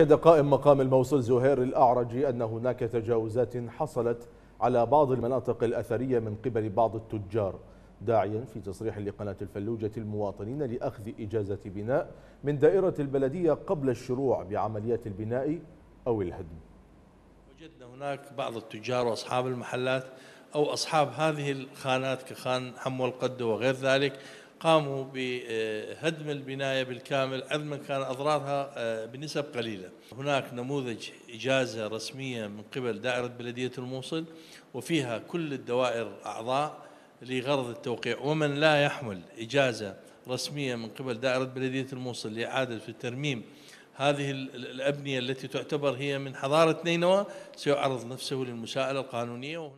أكد قائم مقام الموصل زهير الأعرجي أن هناك تجاوزات حصلت على بعض المناطق الأثرية من قبل بعض التجار داعيا في تصريح لقناة الفلوجة المواطنين لأخذ إجازة بناء من دائرة البلدية قبل الشروع بعمليات البناء أو الهدم وجدنا هناك بعض التجار وأصحاب المحلات أو أصحاب هذه الخانات كخان حمو القد وغير ذلك قاموا بهدم البناية بالكامل عندما كان أضرارها آه، بنسب قليلة هناك نموذج إجازة رسمية من قبل دائرة بلدية الموصل وفيها كل الدوائر أعضاء لغرض التوقيع ومن لا يحمل إجازة رسمية من قبل دائرة بلدية الموصل لإعادة في الترميم هذه الأبنية التي تعتبر هي من حضارة نينوى سيعرض نفسه للمساءلة القانونية